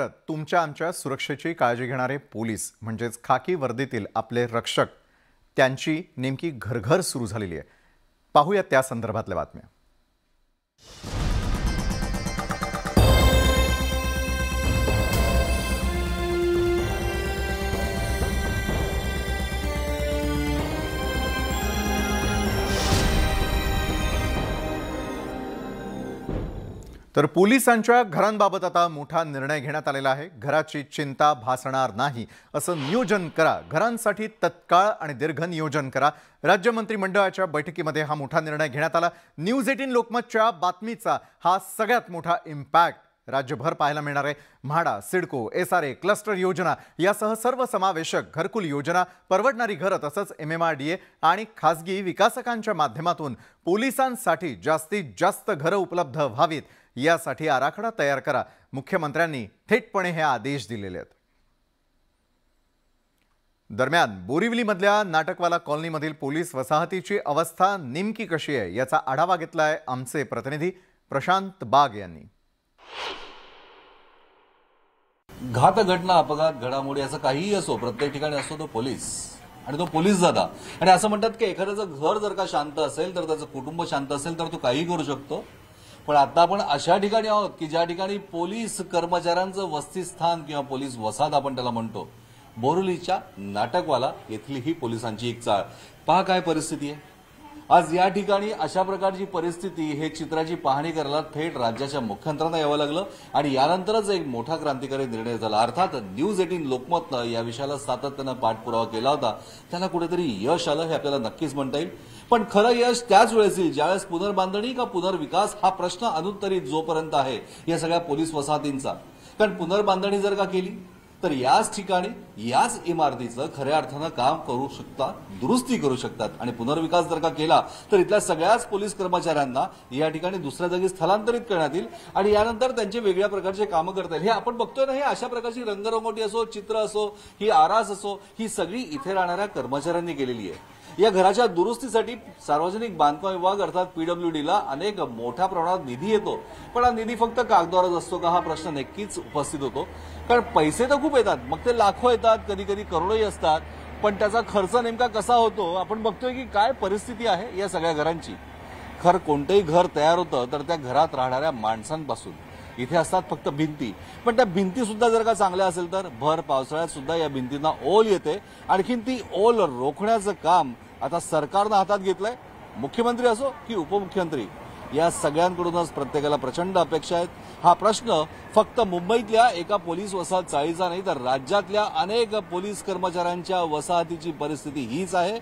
मात्र तुमच्या आमच्या सुरक्षेची काळजी घेणारे पोलीस म्हणजेच खाकी वर्दीतील आपले रक्षक त्यांची नेमकी घरघर सुरू झालेली आहे पाहूया त्या संदर्भातल्या बातम्या तर पोलिसांच्या घरांबाबत आता मोठा निर्णय घेण्यात आलेला आहे घराची चिंता भासणार नाही असं नियोजन करा घरांसाठी तत्काळ आणि दीर्घ नियोजन करा राज्य मंत्रिमंडळाच्या बैठकीमध्ये हा मोठा निर्णय घेण्यात आला न्यूज एटीन लोकमतच्या बातमीचा हा सगळ्यात मोठा इम्पॅक्ट राज्यभर पाहायला मिळणार आहे MHADA CIDCO S R A cluster योजना यासह सर्व समावेशक घरकुल योजना परवडणारी घरं तसंच M M R D A आणि खासगी विकासकांच्या माध्यमातून पोलिसांसाठी जास्तीत जास्त घरं उपलब्ध व्हावीत यासाठी आराखडा तयार करा मुख्यमंत्र्यांनी थेटपणे हे आदेश दिलेले आहेत दरम्यान बोरिवलीमधल्या नाटकवाला कॉलनीमधील पोलीस वसाहतीची अवस्था नेमकी कशी आहे याचा आढावा घेतलाय आमचे प्रतिनिधी प्रशांत बाग यांनी घात घटना अपघात घडामोडी असं काहीही असो प्रत्येक ठिकाणी असतो तो पोलीस आणि तो पोलीस जाता आणि असं म्हणतात की एखाद्याचं घर जर का शांत असेल तर त्याचं कुटुंब शांत असेल तर तो काहीही करू शकतो पण आता आपण अशा ठिकाणी आहोत की ज्या ठिकाणी पोलीस कर्मचाऱ्यांचं वस्तीस्थान किंवा पोलीस वसाद आपण त्याला म्हणतो बोरुलीच्या नाटकवाला येथली ही पोलिसांची एक चाळ पहा काय परिस्थिती आहे आज या ठिकाणी अशा प्रकारची परिस्थिती हे चित्राची पाहणी करायला थेट राज्याच्या मुख्यमंत्र्यांना यावं लागलं आणि यानंतरच एक मोठा क्रांतिकारी निर्णय झाला अर्थात न्यूज एटीन लोकमतनं या विषयाला सातत्यानं पाठपुरावा केला होता त्याला कुठेतरी यश आलं हे आपल्याला नक्कीच म्हणता येईल पण खरं यश त्याच वेळेस येईल ज्यावेळेस पुनर्बांधणी का पुनर्विकास हा प्रश्न अनुत्तरित जोपर्यंत आहे या सगळ्या पोलीस वसाहतींचा कारण पुनर्बांधणी जर का केली तर याच ठिकाणी याच इमारतीचं खऱ्या अर्थानं काम करू शकता दुरुस्ती करू शकतात आणि पुनर्विकास जर का केला तर इथल्या सगळ्याच पोलीस कर्मचाऱ्यांना या ठिकाणी दुसऱ्या जागी स्थलांतरित करण्यात येईल आणि यानंतर त्यांचे वेगळ्या प्रकारचे कामं करता येईल हे आपण बघतोय ना हे अशा प्रकारची रंगरंगोटी असो चित्र असो ही आरास असो ही सगळी इथे राहणाऱ्या कर्मचाऱ्यांनी केलेली आहे या घराच्या दुरुस्तीसाठी सार्वजनिक बांधकाम विभाग अर्थात पीडब्ल्यूडीला अनेक मोठ्या प्रमाणात निधी येतो पण हा निधी फक्त कागदावरच असतो का हा प्रश्न नक्कीच उपस्थित होतो कारण पैसे तर खूप येतात मग ते लाखो येतात कधी कधी करोडोही असतात पण त्याचा खर्च नेमका कसा होतो आपण बघतोय की काय परिस्थिती आहे या सगळ्या घरांची खर कोणतंही घर तयार होतं तर त्या घरात राहणाऱ्या माणसांपासून इथे असतात फक्त भिंती पण त्या भिंती सुद्धा जर का चांगल्या असेल तर भर पावसाळ्यात सुद्धा या भिंतींना ओल येते आणखीन ती ओल रोखण्याचं काम आता सरकारनं हातात घेतलंय मुख्यमंत्री असो की उपमुख्यमंत्री या सगळ्यांकडूनच प्रत्येकाला प्रचंड अपेक्षा आहेत हा प्रश्न फक्त मुंबईतल्या एका पोलीस वसाहत चाळीचा नाही तर राज्यातल्या अनेक पोलीस कर्मचाऱ्यांच्या वसाहतीची परिस्थिती हीच आहे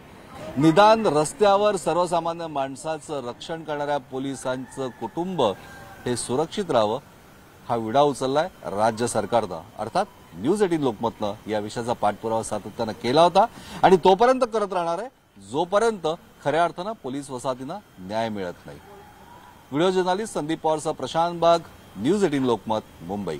निदान रस्त्यावर सर्वसामान्य माणसाचं रक्षण करणाऱ्या पोलिसांचं कुटुंब हे सुरक्षित राहावं हा विडा उचललाय राज्य सरकारनं अर्थात न्यूज एटीन लोकमतनं या विषयाचा पाठपुरावा सातत्यानं केला होता आणि तोपर्यंत करत राहणार आहे जोपर्यंत खऱ्या अर्थानं पोलीस वसाहतींना न्याय मिळत नाही व्हिडिओ जर्नालिस्ट संदीप पवारचा प्रशांत बाग न्यूज एटीन लोकमत मुंबई